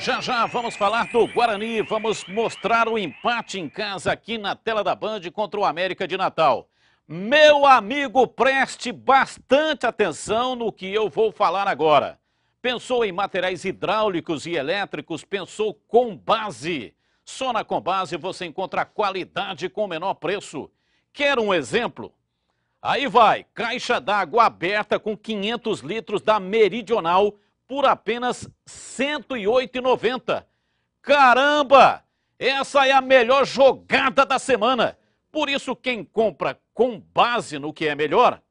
Já já vamos falar do Guarani, vamos mostrar o empate em casa aqui na tela da Band contra o América de Natal. Meu amigo, preste bastante atenção no que eu vou falar agora. Pensou em materiais hidráulicos e elétricos? Pensou com base. Só na Combase você encontra qualidade com menor preço. Quer um exemplo? Aí vai, caixa d'água aberta com 500 litros da Meridional por apenas R$ 108,90. Caramba! Essa é a melhor jogada da semana. Por isso, quem compra com base no que é melhor,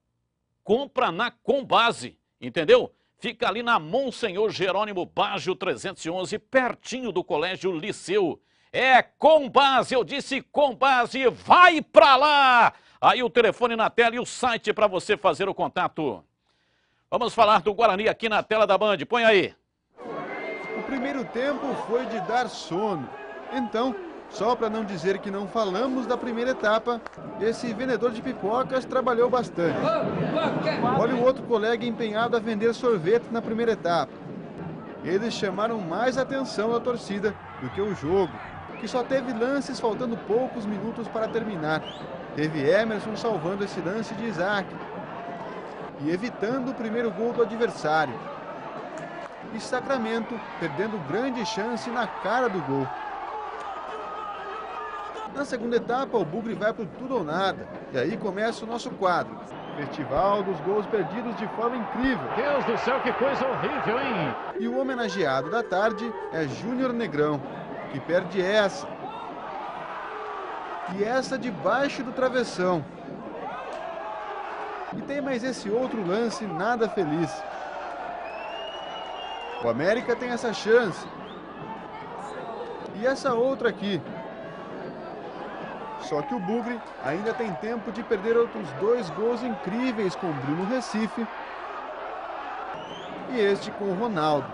compra na com base, entendeu? Fica ali na Monsenhor Jerônimo Baggio 311, pertinho do Colégio Liceu. É com base, eu disse com base, vai pra lá! Aí o telefone na tela e o site para você fazer o contato. Vamos falar do Guarani aqui na tela da Band. Põe aí. O primeiro tempo foi de dar sono. Então, só para não dizer que não falamos da primeira etapa, esse vendedor de pipocas trabalhou bastante. Olha o outro colega empenhado a vender sorvete na primeira etapa. Eles chamaram mais atenção da torcida do que o jogo, que só teve lances faltando poucos minutos para terminar. Teve Emerson salvando esse lance de Isaac, e evitando o primeiro gol do adversário. E Sacramento perdendo grande chance na cara do gol. Na segunda etapa, o Bugre vai para tudo ou nada. E aí começa o nosso quadro. Festival dos gols perdidos de forma incrível. Deus do céu, que coisa horrível, hein? E o homenageado da tarde é Júnior Negrão, que perde essa. E essa debaixo do travessão. E tem mais esse outro lance nada feliz. O América tem essa chance. E essa outra aqui. Só que o Bugre ainda tem tempo de perder outros dois gols incríveis com o Bruno Recife e este com o Ronaldo.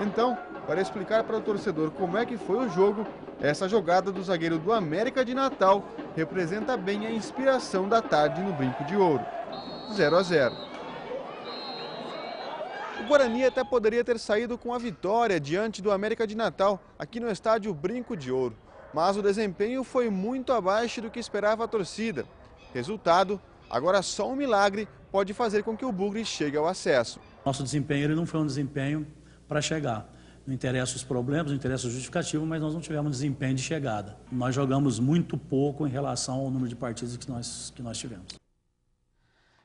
Então, para explicar para o torcedor como é que foi o jogo, essa jogada do zagueiro do América de Natal representa bem a inspiração da tarde no Brinco de Ouro. 0 a 0. O Guarani até poderia ter saído com a vitória diante do América de Natal, aqui no estádio Brinco de Ouro. Mas o desempenho foi muito abaixo do que esperava a torcida. Resultado, agora só um milagre pode fazer com que o Bugre chegue ao acesso. Nosso desempenho ele não foi um desempenho para chegar. Não interessa os problemas, não interessa o justificativo, mas nós não tivemos desempenho de chegada. Nós jogamos muito pouco em relação ao número de partidas que nós, que nós tivemos.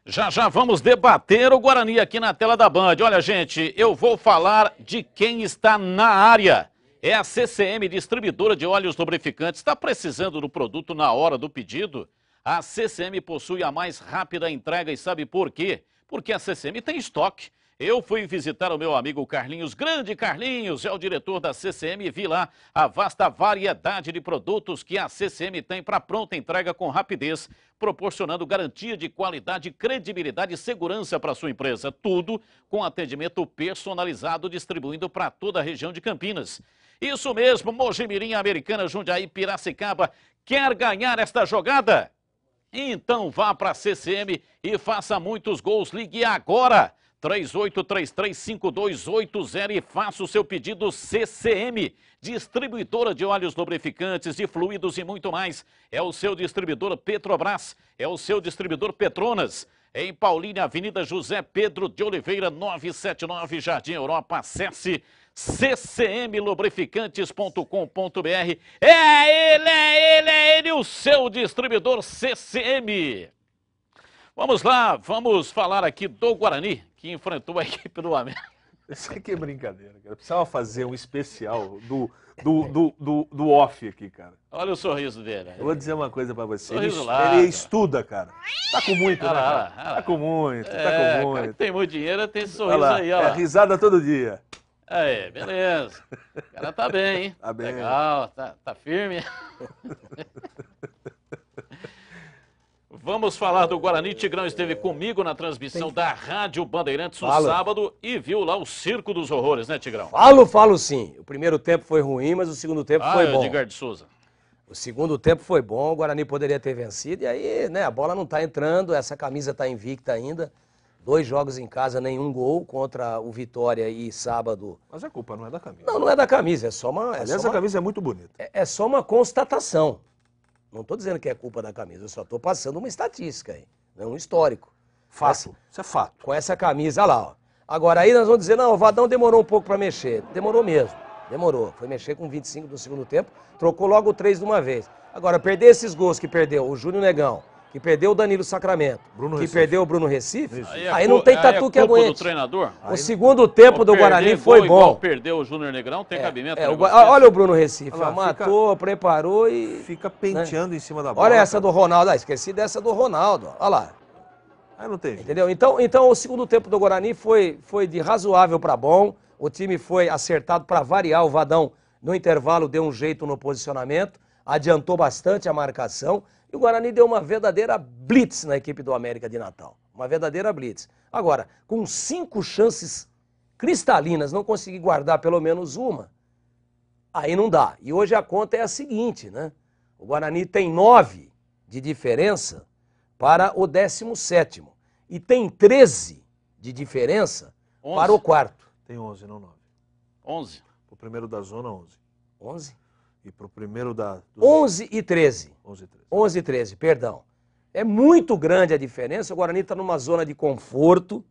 Já já vamos debater o Guarani aqui na tela da Band. Olha, gente, eu vou falar de quem está na área. É a CCM, distribuidora de óleos lubrificantes. Está precisando do produto na hora do pedido? A CCM possui a mais rápida entrega e sabe por quê? Porque a CCM tem estoque. Eu fui visitar o meu amigo Carlinhos, grande Carlinhos, é o diretor da CCM, e vi lá a vasta variedade de produtos que a CCM tem para pronta entrega com rapidez, proporcionando garantia de qualidade, credibilidade e segurança para sua empresa. Tudo com atendimento personalizado, distribuindo para toda a região de Campinas. Isso mesmo, Mojimirim, Americana, Jundiaí, Piracicaba, quer ganhar esta jogada? Então vá para a CCM e faça muitos gols, ligue agora! 38335280 e faça o seu pedido CCM, distribuidora de óleos lubrificantes e fluidos e muito mais. É o seu distribuidor Petrobras, é o seu distribuidor Petronas. Em Paulínia, Avenida José Pedro de Oliveira, 979, Jardim Europa. Acesse ccmlubrificantes.com.br. É ele, é ele, é ele, o seu distribuidor CCM. Vamos lá, vamos falar aqui do Guarani, que enfrentou a equipe do América. Isso aqui é brincadeira, cara. Precisava fazer um especial do, do, do, do, do off aqui, cara. Olha o sorriso dele. Eu vou dizer uma coisa pra você. Sorriso ele, lá, ele estuda, cara. Tá com muito, né, cara? tá com muito, tá é, tá com muito. Cara tem muito dinheiro, tem esse sorriso lá, aí, ó. É, risada todo dia. Aí, beleza. O cara tá bem, hein? Tá bem. Legal, tá, tá firme. Vamos falar do Guarani. Tigrão esteve comigo na transmissão da Rádio Bandeirantes no falo. sábado e viu lá o circo dos horrores, né, Tigrão? Falo, falo sim. O primeiro tempo foi ruim, mas o segundo tempo ah, foi bom. Edgar de Souza. O segundo tempo foi bom, o Guarani poderia ter vencido. E aí, né, a bola não está entrando, essa camisa está invicta ainda. Dois jogos em casa, nenhum gol contra o Vitória e sábado. Mas a é culpa não é da camisa. Não, não é da camisa, é só uma. É Aliás, só uma, a camisa é muito bonita. É, é só uma constatação. Não estou dizendo que é culpa da camisa, eu só estou passando uma estatística aí, né? um histórico. Fato, Mas, isso é fato. Com essa camisa, olha lá. Ó. Agora aí nós vamos dizer, não, o Vadão demorou um pouco para mexer. Demorou mesmo, demorou. Foi mexer com 25 do segundo tempo, trocou logo três de uma vez. Agora, perder esses gols que perdeu o Júnior Negão, que perdeu o Danilo Sacramento, Bruno que Recife. perdeu o Bruno Recife, aí, é aí não tem aí tatu é que aguente. treinador? O segundo tempo do Guarani foi bom. Igual perdeu o Júnior Negrão, tem é, cabimento. É, o, olha o Bruno Recife, lá, matou, fica, preparou e... Fica penteando né? em cima da bola. Olha essa cara. do Ronaldo, ah, esqueci dessa do Ronaldo, olha lá. Aí não tem Entendeu? Então, então o segundo tempo do Guarani foi, foi de razoável para bom, o time foi acertado para variar, o Vadão no intervalo deu um jeito no posicionamento, adiantou bastante a marcação, e o Guarani deu uma verdadeira blitz na equipe do América de Natal. Uma verdadeira blitz. Agora, com cinco chances cristalinas, não conseguir guardar pelo menos uma, aí não dá. E hoje a conta é a seguinte, né? O Guarani tem nove de diferença para o 17 e tem 13 de diferença Onze. para o quarto. Tem 11, não 9. 11. O primeiro da zona, 11. 11? E para o primeiro da... Do... 11 e 13. 11 e 13. 11 e 13, perdão. É muito grande a diferença, o Guarani está numa zona de conforto.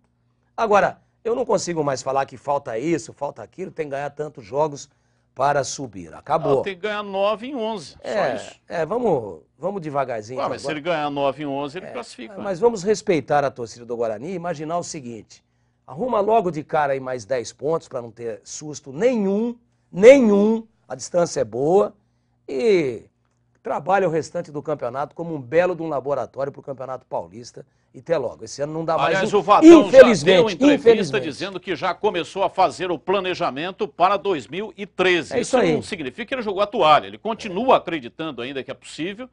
Agora, eu não consigo mais falar que falta isso, falta aquilo, tem que ganhar tantos jogos para subir. Acabou. Ah, tem que ganhar 9 em 11, é, só isso. É, vamos, vamos devagarzinho. Ah, então mas agora. se ele ganhar 9 em 11, ele é, classifica. Né? Mas né? vamos respeitar a torcida do Guarani e imaginar o seguinte, arruma logo de cara aí mais 10 pontos para não ter susto nenhum, nenhum, a distância é boa e trabalha o restante do campeonato como um belo de um laboratório para o Campeonato Paulista. E até logo. Esse ano não dá Aliás, mais. Aliás, um... o Vadão já deu entrevista infelizmente. dizendo que já começou a fazer o planejamento para 2013. É isso, isso aí. não significa que ele jogou a toalha. Ele continua é. acreditando ainda que é possível,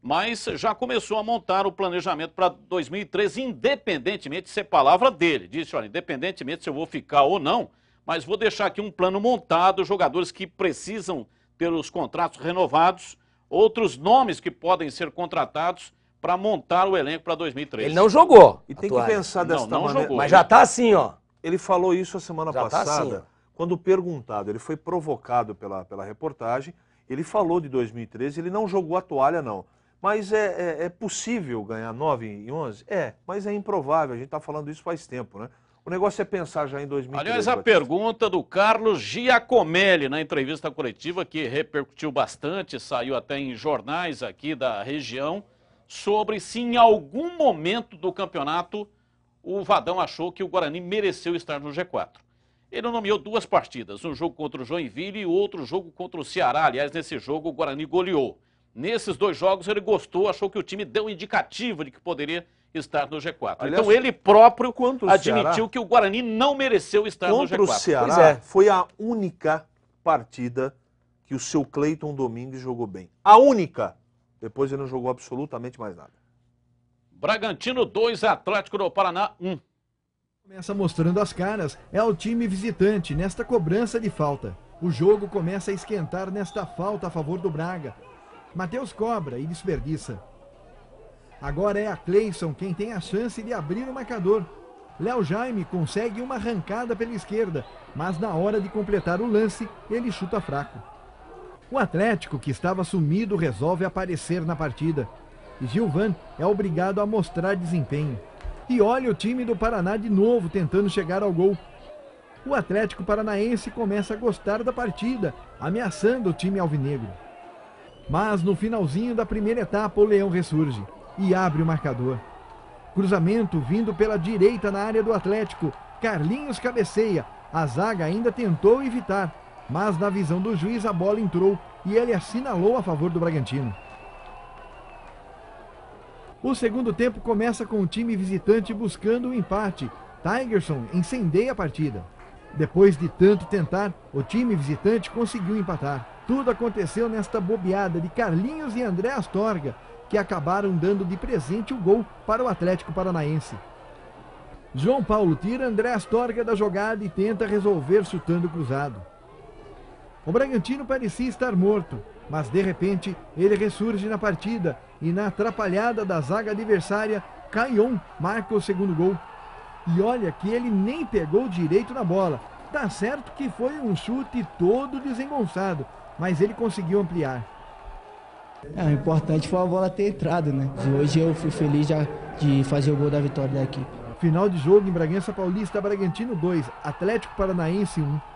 mas já começou a montar o planejamento para 2013, independentemente de ser é palavra dele. Disse, olha, independentemente se eu vou ficar ou não, mas vou deixar aqui um plano montado, jogadores que precisam ter os contratos renovados, outros nomes que podem ser contratados para montar o elenco para 2013. Ele não jogou. E tem que pensar dessa não, não maneira. Jogou. Mas já está assim, ó. Ele falou isso a semana já passada, tá assim, quando perguntado, ele foi provocado pela, pela reportagem, ele falou de 2013, ele não jogou a toalha, não. Mas é, é, é possível ganhar 9 e 11? É, mas é improvável, a gente está falando isso faz tempo, né? O negócio é pensar já em 2013. Aliás, a Batista. pergunta do Carlos Giacomelli na entrevista coletiva, que repercutiu bastante, saiu até em jornais aqui da região, sobre se em algum momento do campeonato o Vadão achou que o Guarani mereceu estar no G4. Ele nomeou duas partidas, um jogo contra o Joinville e outro jogo contra o Ceará. Aliás, nesse jogo o Guarani goleou. Nesses dois jogos ele gostou, achou que o time deu um indicativo de que poderia estar no G4. Aliás, então ele próprio admitiu Ceará, que o Guarani não mereceu estar no G4. Contra o Ceará é. foi a única partida que o seu Cleiton Domingues jogou bem. A única. Depois ele não jogou absolutamente mais nada. Bragantino 2, Atlético do Paraná 1. Um. Começa mostrando as caras, é o time visitante nesta cobrança de falta. O jogo começa a esquentar nesta falta a favor do Braga. Matheus cobra e desperdiça. Agora é a Cleison quem tem a chance de abrir o marcador. Léo Jaime consegue uma arrancada pela esquerda, mas na hora de completar o lance, ele chuta fraco. O Atlético, que estava sumido, resolve aparecer na partida. Gilvan é obrigado a mostrar desempenho. E olha o time do Paraná de novo tentando chegar ao gol. O Atlético Paranaense começa a gostar da partida, ameaçando o time alvinegro. Mas no finalzinho da primeira etapa, o Leão ressurge e abre o marcador. Cruzamento vindo pela direita na área do Atlético. Carlinhos cabeceia. A zaga ainda tentou evitar, mas na visão do juiz a bola entrou e ele assinalou a favor do Bragantino. O segundo tempo começa com o time visitante buscando o empate. Tigerson incendeia a partida. Depois de tanto tentar, o time visitante conseguiu empatar. Tudo aconteceu nesta bobeada de Carlinhos e André Astorga, que acabaram dando de presente o gol para o Atlético Paranaense. João Paulo tira André Astorga da jogada e tenta resolver chutando cruzado. O Bragantino parecia estar morto, mas de repente ele ressurge na partida e na atrapalhada da zaga adversária, Caion marca o segundo gol. E olha que ele nem pegou direito na bola. Tá certo que foi um chute todo desengonçado, mas ele conseguiu ampliar. É, o importante foi a bola ter entrado, né? Hoje eu fui feliz já de fazer o gol da vitória da equipe. Final de jogo em Bragança Paulista, Bragantino 2, Atlético Paranaense 1.